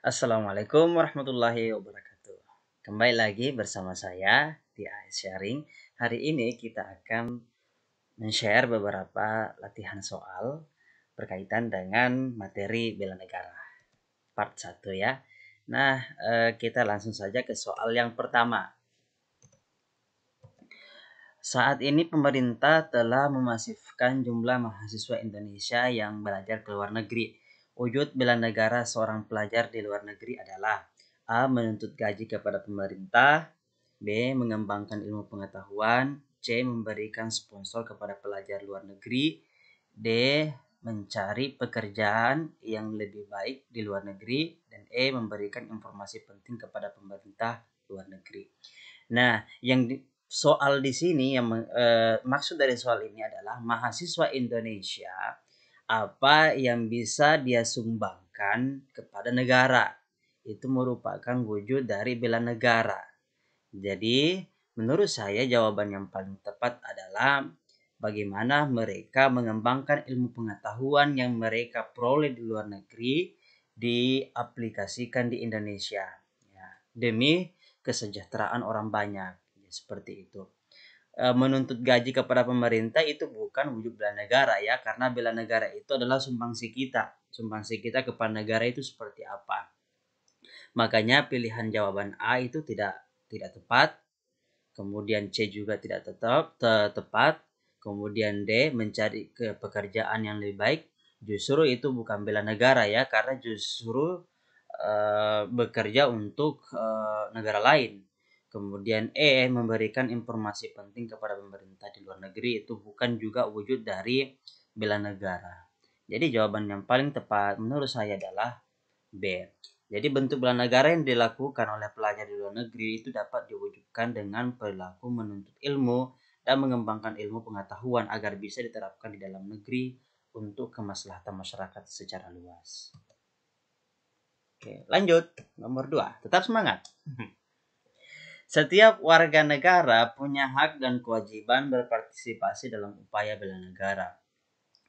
Assalamualaikum warahmatullahi wabarakatuh. Kembali lagi bersama saya di AS Sharing. Hari ini kita akan men-share beberapa latihan soal berkaitan dengan materi bela negara. Part 1 ya. Nah, eh, kita langsung saja ke soal yang pertama. Saat ini pemerintah telah memasifkan jumlah mahasiswa Indonesia yang belajar ke luar negeri Wujud bela negara seorang pelajar di luar negeri adalah A. Menuntut gaji kepada pemerintah B. Mengembangkan ilmu pengetahuan C. Memberikan sponsor kepada pelajar luar negeri D. Mencari pekerjaan yang lebih baik di luar negeri Dan E. Memberikan informasi penting kepada pemerintah luar negeri Nah, yang di, soal di sini yang eh, maksud dari soal ini adalah mahasiswa Indonesia apa yang bisa dia sumbangkan kepada negara. Itu merupakan wujud dari bela negara. Jadi, menurut saya jawaban yang paling tepat adalah bagaimana mereka mengembangkan ilmu pengetahuan yang mereka peroleh di luar negeri diaplikasikan di Indonesia ya, demi kesejahteraan orang banyak ya, seperti itu. E, menuntut gaji kepada pemerintah itu bukan wujud bela negara ya karena bela negara itu adalah sumbangsi kita sumbangsi kita kepada negara itu seperti apa makanya pilihan jawaban A itu tidak tidak tepat kemudian C juga tidak tetap te tepat kemudian D mencari ke pekerjaan yang lebih baik justru itu bukan bela negara ya karena justru uh, bekerja untuk uh, negara lain Kemudian E memberikan informasi penting kepada pemerintah di luar negeri itu bukan juga wujud dari bela negara. Jadi jawaban yang paling tepat menurut saya adalah B. Jadi bentuk bela negara yang dilakukan oleh pelajar di luar negeri itu dapat diwujudkan dengan perilaku menuntut ilmu dan mengembangkan ilmu pengetahuan agar bisa diterapkan di dalam negeri untuk kemaslahatan masyarakat secara luas. Oke, lanjut nomor 2. Tetap semangat. Setiap warga negara punya hak dan kewajiban berpartisipasi dalam upaya bela negara.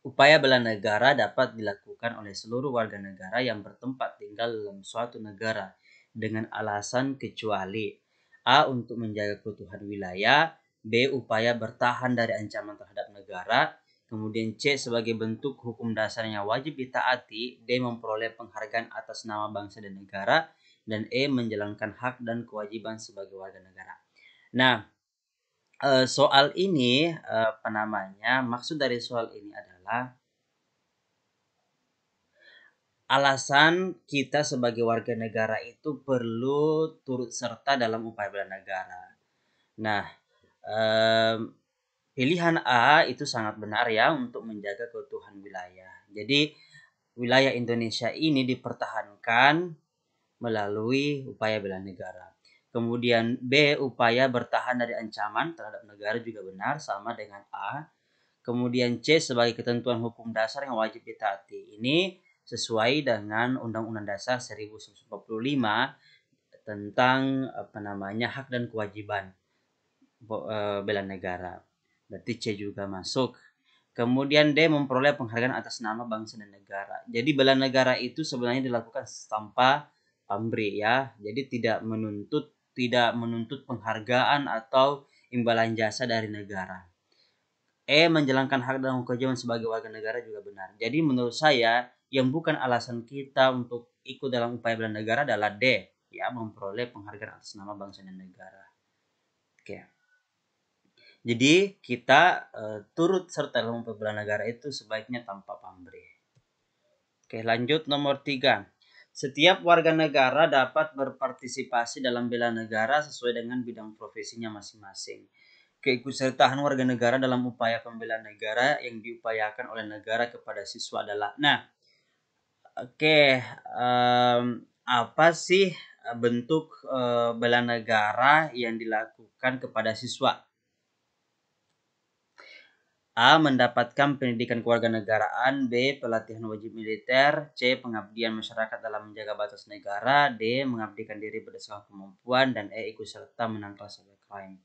Upaya bela negara dapat dilakukan oleh seluruh warga negara yang bertempat tinggal dalam suatu negara dengan alasan kecuali A. Untuk menjaga keutuhan wilayah B. Upaya bertahan dari ancaman terhadap negara Kemudian C sebagai bentuk hukum dasarnya wajib ditaati, D memperoleh penghargaan atas nama bangsa dan negara, dan E menjalankan hak dan kewajiban sebagai warga negara. Nah, eh, soal ini eh, apa namanya? Maksud dari soal ini adalah alasan kita sebagai warga negara itu perlu turut serta dalam upaya bela negara. Nah, pilihan A itu sangat benar ya untuk menjaga keutuhan wilayah. Jadi wilayah Indonesia ini dipertahankan melalui upaya bela negara. Kemudian B upaya bertahan dari ancaman terhadap negara juga benar sama dengan A. Kemudian C sebagai ketentuan hukum dasar yang wajib ditaati. Ini sesuai dengan Undang-Undang Dasar 1945 tentang apa namanya hak dan kewajiban e, bela negara. Berarti C juga masuk. Kemudian D memperoleh penghargaan atas nama bangsa dan negara. Jadi bela negara itu sebenarnya dilakukan tanpa pamri ya. Jadi tidak menuntut tidak menuntut penghargaan atau imbalan jasa dari negara. E menjalankan hak dan kewajiban sebagai warga negara juga benar. Jadi menurut saya yang bukan alasan kita untuk ikut dalam upaya bela negara adalah D ya memperoleh penghargaan atas nama bangsa dan negara. Oke. Jadi kita e, turut serta dalam upaya bela negara itu sebaiknya tanpa pamrih. Oke, lanjut nomor tiga setiap warga negara dapat berpartisipasi dalam bela negara sesuai dengan bidang profesinya masing-masing. Keikutsertaan warga negara dalam upaya pembela negara yang diupayakan oleh negara kepada siswa adalah nah oke okay, um, apa sih eh, bentuk uh, bela negara yang dilakukan kepada siswa? A. Mendapatkan pendidikan kewarganegaraan B. Pelatihan wajib militer C. Pengabdian masyarakat dalam menjaga batas negara D. Mengabdikan diri berdasarkan kemampuan dan E. Ikut serta menangkal cyber crime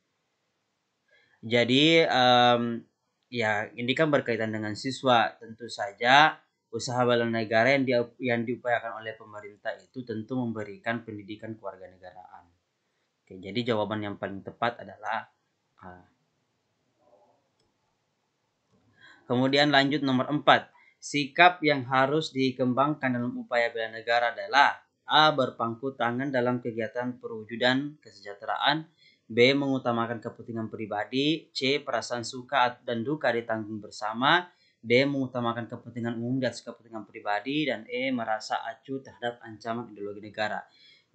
Jadi um, ya ini kan berkaitan dengan siswa tentu saja usaha bela negara yang, di, yang diupayakan oleh pemerintah itu tentu memberikan pendidikan kewarganegaraan. Oke, jadi jawaban yang paling tepat adalah A. Uh, Kemudian lanjut nomor 4. Sikap yang harus dikembangkan dalam upaya bela negara adalah A. Berpangku tangan dalam kegiatan perwujudan kesejahteraan B. Mengutamakan kepentingan pribadi C. Perasaan suka dan duka ditanggung bersama D. Mengutamakan kepentingan umum dan kepentingan pribadi dan E. Merasa acuh terhadap ancaman ideologi negara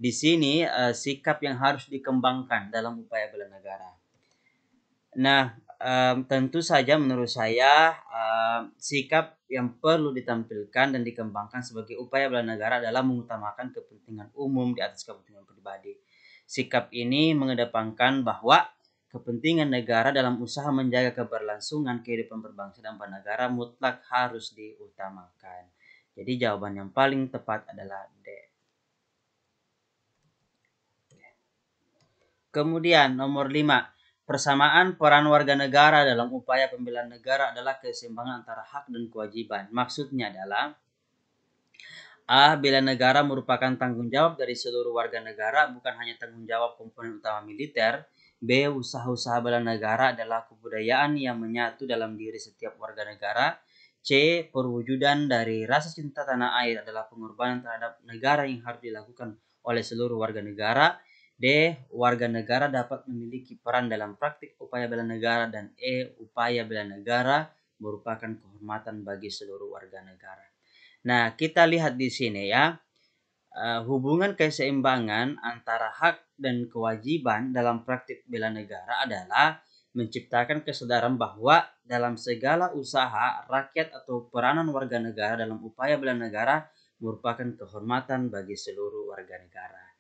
di sini eh, sikap yang harus dikembangkan dalam upaya bela negara. Nah, um, tentu saja menurut saya um, sikap yang perlu ditampilkan dan dikembangkan sebagai upaya bela negara adalah mengutamakan kepentingan umum di atas kepentingan pribadi. Sikap ini mengedepankan bahwa kepentingan negara dalam usaha menjaga keberlangsungan kehidupan berbangsa dan bernegara mutlak harus diutamakan. Jadi jawaban yang paling tepat adalah D. Kemudian nomor 5 Persamaan peran warga negara dalam upaya pembelaan negara adalah keseimbangan antara hak dan kewajiban. Maksudnya adalah A. Bela negara merupakan tanggung jawab dari seluruh warga negara, bukan hanya tanggung jawab komponen utama militer. B. Usaha-usaha bela negara adalah kebudayaan yang menyatu dalam diri setiap warga negara. C. Perwujudan dari rasa cinta tanah air adalah pengorbanan terhadap negara yang harus dilakukan oleh seluruh warga negara. D. Warga negara dapat memiliki peran dalam praktik upaya bela negara dan E. Upaya bela negara merupakan kehormatan bagi seluruh warga negara. Nah, kita lihat di sini ya. Eh, hubungan keseimbangan antara hak dan kewajiban dalam praktik bela negara adalah menciptakan kesadaran bahwa dalam segala usaha rakyat atau peranan warga negara dalam upaya bela negara merupakan kehormatan bagi seluruh warga negara.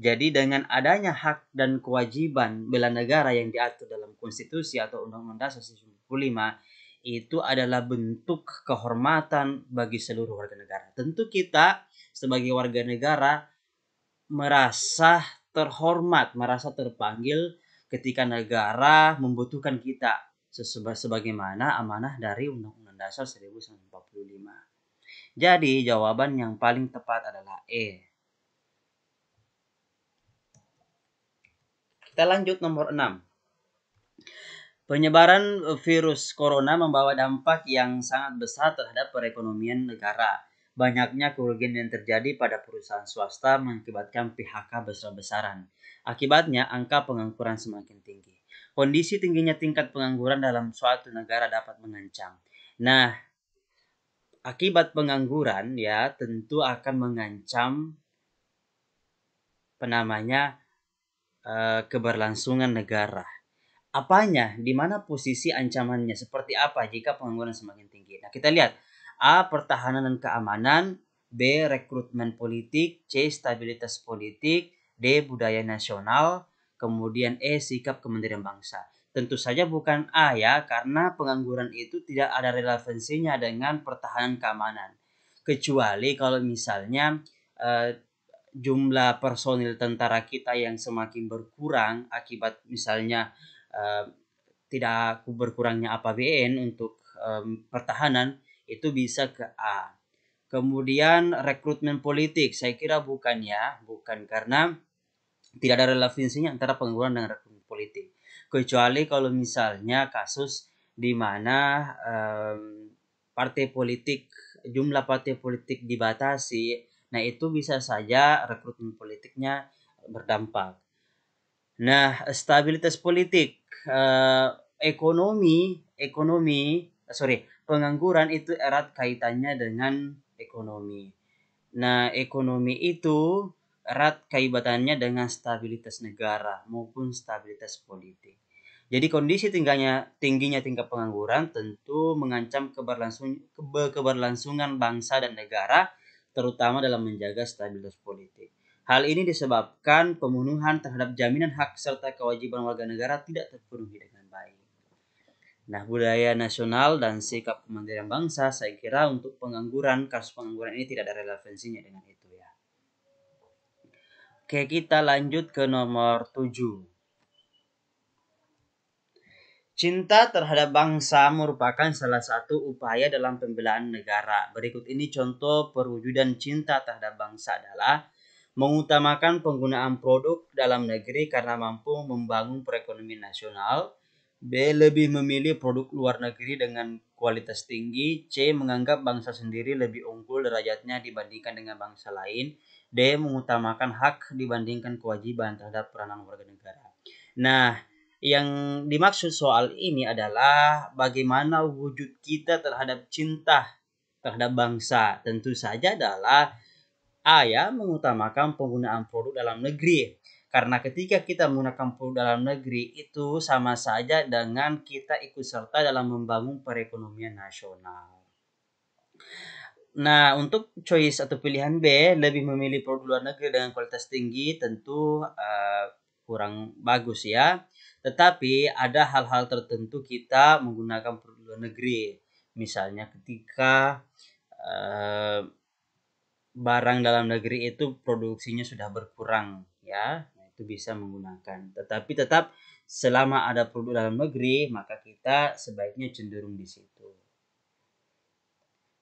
Jadi dengan adanya hak dan kewajiban bela negara yang diatur dalam konstitusi atau undang-undang dasar 1945 itu adalah bentuk kehormatan bagi seluruh warga negara. Tentu kita sebagai warga negara merasa terhormat, merasa terpanggil ketika negara membutuhkan kita sebagaimana amanah dari Undang-Undang Dasar 1945. Jadi jawaban yang paling tepat adalah E Kita lanjut nomor 6. Penyebaran eh, virus corona membawa dampak yang sangat besar terhadap perekonomian negara. Banyaknya kerugian yang terjadi pada perusahaan swasta mengakibatkan PHK besar-besaran. Akibatnya, angka pengangguran semakin tinggi. Kondisi tingginya tingkat pengangguran dalam suatu negara dapat mengancam. Nah, akibat pengangguran ya tentu akan mengancam penamanya Eh, keberlangsungan negara. Apanya, di mana posisi ancamannya, seperti apa jika pengangguran semakin tinggi. Nah, kita lihat A. Pertahanan dan keamanan B. Rekrutmen politik C. Stabilitas politik D. Budaya nasional Kemudian E. Sikap Kementerian Bangsa tentu saja bukan A ya, karena pengangguran itu tidak ada relevansinya dengan pertahanan keamanan. Kecuali kalau misalnya eh, jumlah personil tentara kita yang semakin berkurang akibat misalnya uh, tidak berkurangnya APBN untuk eh, pertahanan itu bisa ke A. Kemudian rekrutmen politik saya kira bukan ya, bukan karena tidak ada relevansinya antara pengangguran dengan rekrutmen politik. Kecuali kalau misalnya kasus di mana um, partai politik jumlah partai politik dibatasi Nah, itu bisa saja rekrutmen politiknya berdampak. Nah, stabilitas politik, eh, ekonomi, ekonomi, sorry, pengangguran itu erat kaitannya dengan ekonomi. Nah, ekonomi itu erat kaitannya dengan stabilitas negara maupun stabilitas politik. Jadi kondisi tingginya tingginya tingkat pengangguran tentu mengancam keberlangsung keberlangsungan bangsa dan negara terutama dalam menjaga stabilitas politik. Hal ini disebabkan pemenuhan terhadap jaminan hak serta kewajiban warga negara tidak terpenuhi dengan baik. Nah, budaya nasional dan sikap kemandirian bangsa saya kira untuk pengangguran, kasus pengangguran ini tidak ada relevansinya dengan itu ya. Oke, kita lanjut ke nomor 7. Cinta terhadap bangsa merupakan salah satu upaya dalam pembelaan negara. Berikut ini contoh perwujudan cinta terhadap bangsa adalah mengutamakan penggunaan produk dalam negeri karena mampu membangun perekonomian nasional. B. Lebih memilih produk luar negeri dengan kualitas tinggi. C. Menganggap bangsa sendiri lebih unggul derajatnya dibandingkan dengan bangsa lain. D. Mengutamakan hak dibandingkan kewajiban terhadap peranan warga negara. Nah, yang dimaksud soal ini adalah bagaimana wujud kita terhadap cinta terhadap bangsa. Tentu saja adalah ya mengutamakan penggunaan produk dalam negeri. Karena ketika kita menggunakan produk dalam negeri itu sama saja dengan kita ikut serta dalam membangun perekonomian nasional. Nah, untuk choice atau pilihan B, lebih memilih produk luar negeri dengan kualitas tinggi tentu uh, kurang bagus ya. Tetapi ada hal-hal tertentu kita menggunakan produk luar negeri. Misalnya ketika eh, barang dalam negeri itu produksinya sudah berkurang ya, nah, itu bisa menggunakan. Tetapi tetap selama ada produk dalam negeri, maka kita sebaiknya cenderung di situ.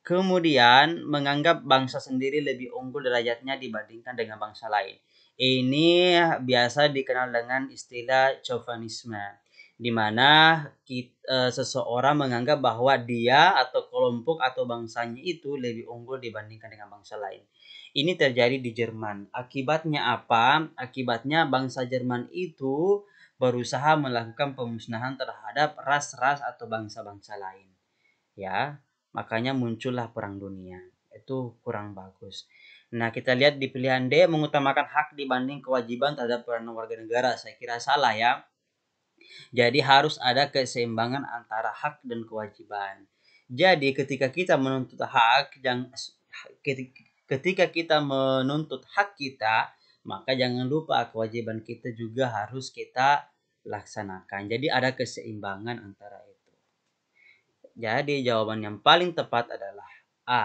Kemudian menganggap bangsa sendiri lebih unggul derajatnya dibandingkan dengan bangsa lain. Ini biasa dikenal dengan istilah chauvinisme, di mana kita, e, seseorang menganggap bahwa dia atau kelompok atau bangsanya itu lebih unggul dibandingkan dengan bangsa lain. Ini terjadi di Jerman. Akibatnya apa? Akibatnya bangsa Jerman itu berusaha melakukan pemusnahan terhadap ras-ras atau bangsa-bangsa lain. Ya, makanya muncullah perang dunia. Itu kurang bagus. Nah, kita lihat di pilihan D mengutamakan hak dibanding kewajiban terhadap peran warga negara. Saya kira salah ya. Jadi harus ada keseimbangan antara hak dan kewajiban. Jadi ketika kita menuntut hak, yang ketika kita menuntut hak kita, maka jangan lupa kewajiban kita juga harus kita laksanakan. Jadi ada keseimbangan antara itu. Jadi jawaban yang paling tepat adalah A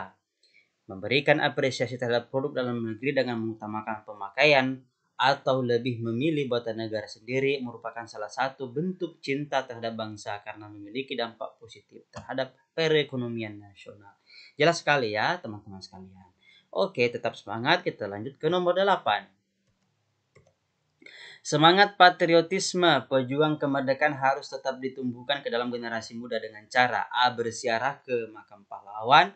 memberikan apresiasi terhadap produk dalam negeri dengan mengutamakan pemakaian atau lebih memilih buatan negara sendiri merupakan salah satu bentuk cinta terhadap bangsa karena memiliki dampak positif terhadap perekonomian nasional. Jelas sekali ya teman-teman sekalian. Oke, tetap semangat. Kita lanjut ke nomor 8. Semangat patriotisme pejuang kemerdekaan harus tetap ditumbuhkan ke dalam generasi muda dengan cara A. Bersiarah ke makam pahlawan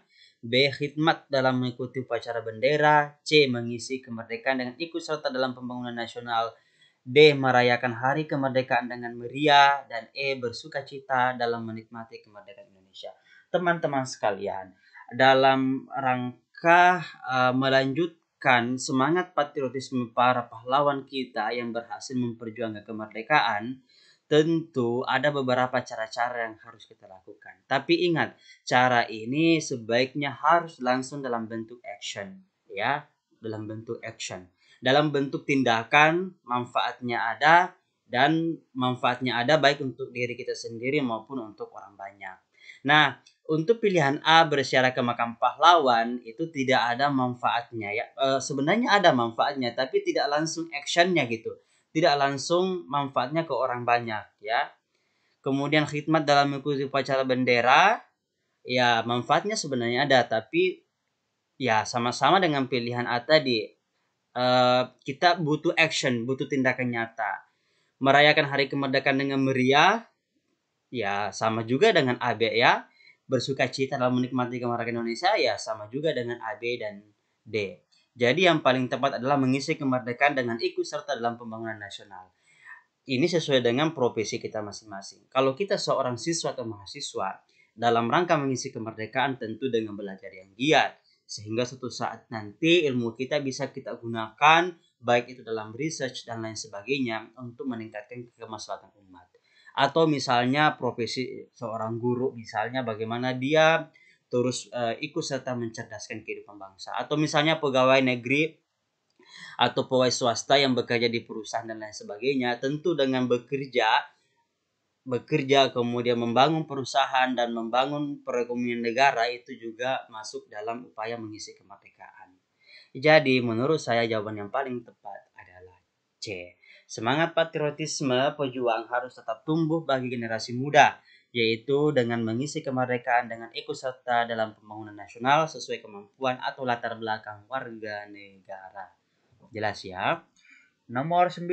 B. Khidmat dalam mengikuti upacara bendera. C. Mengisi kemerdekaan dengan ikut serta dalam pembangunan nasional. D. Merayakan hari kemerdekaan dengan meriah. Dan E. Bersuka cita dalam menikmati kemerdekaan Indonesia. Teman-teman sekalian, dalam rangka uh, melanjutkan semangat patriotisme para pahlawan kita yang berhasil memperjuangkan kemerdekaan, tentu ada beberapa cara-cara yang harus kita lakukan. Tapi ingat, cara ini sebaiknya harus langsung dalam bentuk action, ya, dalam bentuk action. Dalam bentuk tindakan, manfaatnya ada dan manfaatnya ada baik untuk diri kita sendiri maupun untuk orang banyak. Nah, untuk pilihan A bersiarah ke makam pahlawan itu tidak ada manfaatnya ya. E, sebenarnya ada manfaatnya tapi tidak langsung actionnya gitu tidak langsung manfaatnya ke orang banyak ya. Kemudian khidmat dalam mengikuti upacara bendera ya manfaatnya sebenarnya ada tapi ya sama-sama dengan pilihan A tadi uh, kita butuh action, butuh tindakan nyata. Merayakan hari kemerdekaan dengan meriah ya sama juga dengan AB ya. Bersuka cita dalam menikmati kemerdekaan Indonesia ya sama juga dengan AB dan D. Jadi yang paling tepat adalah mengisi kemerdekaan dengan ikut serta dalam pembangunan nasional. Ini sesuai dengan profesi kita masing-masing. Kalau kita seorang siswa atau mahasiswa, dalam rangka mengisi kemerdekaan tentu dengan belajar yang giat. Sehingga suatu saat nanti ilmu kita bisa kita gunakan baik itu dalam research dan lain sebagainya untuk meningkatkan kemaslahatan umat. Atau misalnya profesi seorang guru misalnya bagaimana dia terus uh, ikut serta mencerdaskan kehidupan bangsa. Atau misalnya pegawai negeri atau pegawai swasta yang bekerja di perusahaan dan lain sebagainya, tentu dengan bekerja bekerja kemudian membangun perusahaan dan membangun perekonomian negara itu juga masuk dalam upaya mengisi kemerdekaan. Jadi menurut saya jawaban yang paling tepat adalah C. Semangat patriotisme pejuang harus tetap tumbuh bagi generasi muda yaitu dengan mengisi kemerdekaan dengan ikut serta dalam pembangunan nasional sesuai kemampuan atau latar belakang warga negara. Jelas ya? Nomor 9.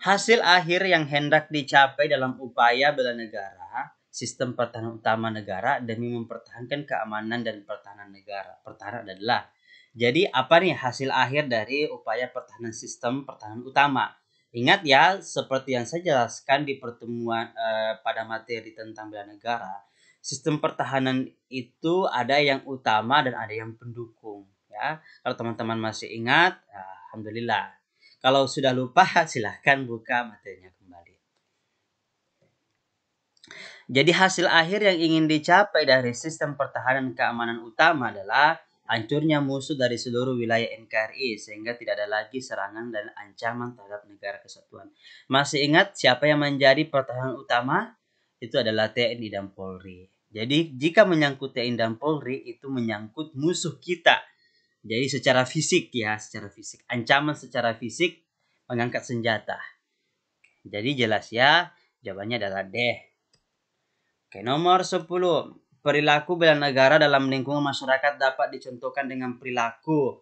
Hasil akhir yang hendak dicapai dalam upaya bela negara, sistem pertahanan utama negara demi mempertahankan keamanan dan pertahanan negara. Pertahanan adalah jadi apa nih hasil akhir dari upaya pertahanan sistem pertahanan utama? Ingat ya, seperti yang saya jelaskan di pertemuan eh, pada materi tentang bela negara, sistem pertahanan itu ada yang utama dan ada yang pendukung. Ya, kalau teman-teman masih ingat, alhamdulillah. Kalau sudah lupa, silahkan buka materinya kembali. Jadi hasil akhir yang ingin dicapai dari sistem pertahanan keamanan utama adalah hancurnya musuh dari seluruh wilayah NKRI sehingga tidak ada lagi serangan dan ancaman terhadap negara kesatuan. Masih ingat siapa yang menjadi pertahanan utama? Itu adalah TNI dan Polri. Jadi jika menyangkut TNI dan Polri itu menyangkut musuh kita. Jadi secara fisik ya, secara fisik. Ancaman secara fisik mengangkat senjata. Jadi jelas ya, jawabannya adalah D. Oke, nomor 10. Perilaku bela negara dalam lingkungan masyarakat dapat dicontohkan dengan perilaku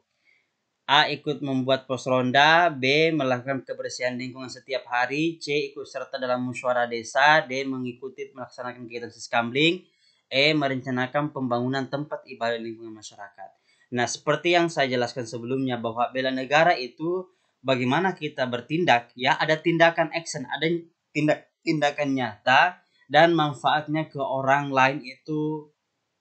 A. Ikut membuat pos ronda B. Melakukan kebersihan lingkungan setiap hari C. Ikut serta dalam musyawarah desa D. Mengikuti melaksanakan kegiatan siskamling E. Merencanakan pembangunan tempat ibadah lingkungan masyarakat Nah, seperti yang saya jelaskan sebelumnya bahwa bela negara itu bagaimana kita bertindak ya, ada tindakan action, ada tindak tindakan nyata dan manfaatnya ke orang lain itu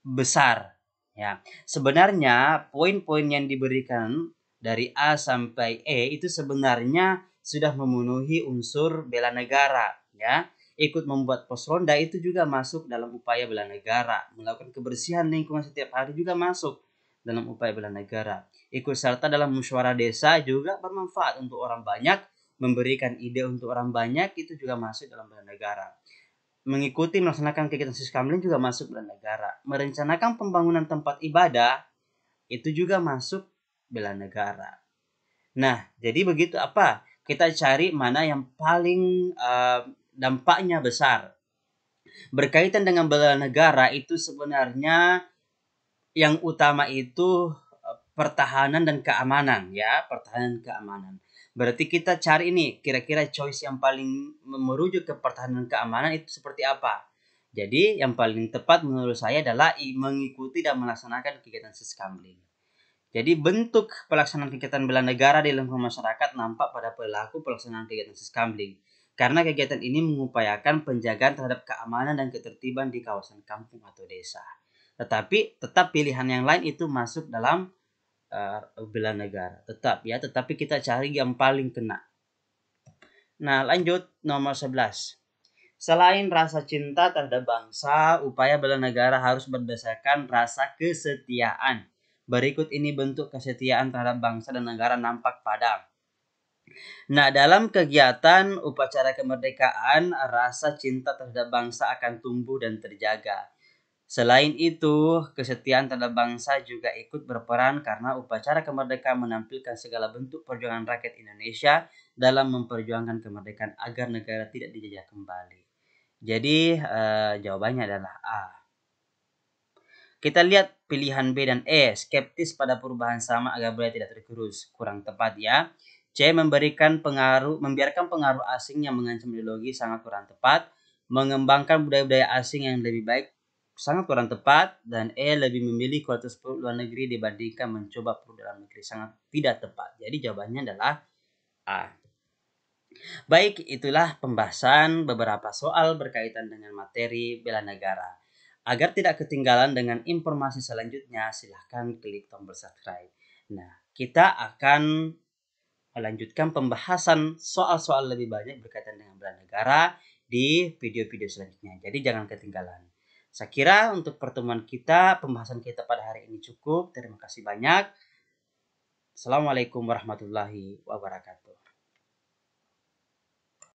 besar ya. Sebenarnya poin-poin yang diberikan dari A sampai E itu sebenarnya sudah memenuhi unsur bela negara ya. Ikut membuat pos ronda itu juga masuk dalam upaya bela negara. Melakukan kebersihan lingkungan setiap hari juga masuk dalam upaya bela negara. Ikut serta dalam musyawarah desa juga bermanfaat untuk orang banyak, memberikan ide untuk orang banyak itu juga masuk dalam bela negara mengikuti melaksanakan kegiatan siskamling juga masuk bela negara. Merencanakan pembangunan tempat ibadah itu juga masuk bela negara. Nah, jadi begitu apa? Kita cari mana yang paling uh, dampaknya besar. Berkaitan dengan bela negara itu sebenarnya yang utama itu eh, pertahanan dan keamanan ya, pertahanan dan keamanan. Berarti kita cari ini kira-kira choice yang paling merujuk ke pertahanan keamanan itu seperti apa. Jadi yang paling tepat menurut saya adalah mengikuti dan melaksanakan kegiatan siskamling. Jadi bentuk pelaksanaan kegiatan bela negara di lingkungan masyarakat nampak pada perilaku pelaksanaan kegiatan siskamling. Karena kegiatan ini mengupayakan penjagaan terhadap keamanan dan ketertiban di kawasan kampung atau desa. Tetapi tetap pilihan yang lain itu masuk dalam uh, bela negara tetap ya tetapi kita cari yang paling kena nah lanjut nomor 11 Selain rasa cinta terhadap bangsa, upaya bela negara harus berdasarkan rasa kesetiaan. Berikut ini bentuk kesetiaan terhadap bangsa dan negara nampak padam. Nah, dalam kegiatan upacara kemerdekaan, rasa cinta terhadap bangsa akan tumbuh dan terjaga. Selain itu, kesetiaan terhadap bangsa juga ikut berperan karena upacara kemerdekaan menampilkan segala bentuk perjuangan rakyat Indonesia dalam memperjuangkan kemerdekaan agar negara tidak dijajah kembali. Jadi, eh, jawabannya adalah A. Kita lihat pilihan B dan E, skeptis pada perubahan sama agar budaya tidak tergerus. Kurang tepat ya. C memberikan pengaruh membiarkan pengaruh asing yang mengancam ideologi sangat kurang tepat, mengembangkan budaya-budaya asing yang lebih baik sangat kurang tepat dan E lebih memilih kualitas produk luar negeri dibandingkan mencoba produk dalam negeri sangat tidak tepat. Jadi jawabannya adalah A. Baik, itulah pembahasan beberapa soal berkaitan dengan materi bela negara. Agar tidak ketinggalan dengan informasi selanjutnya, silahkan klik tombol subscribe. Nah, kita akan melanjutkan pembahasan soal-soal lebih banyak berkaitan dengan bela negara di video-video selanjutnya. Jadi jangan ketinggalan. Saya kira untuk pertemuan kita, pembahasan kita pada hari ini cukup. Terima kasih banyak. Assalamualaikum warahmatullahi wabarakatuh.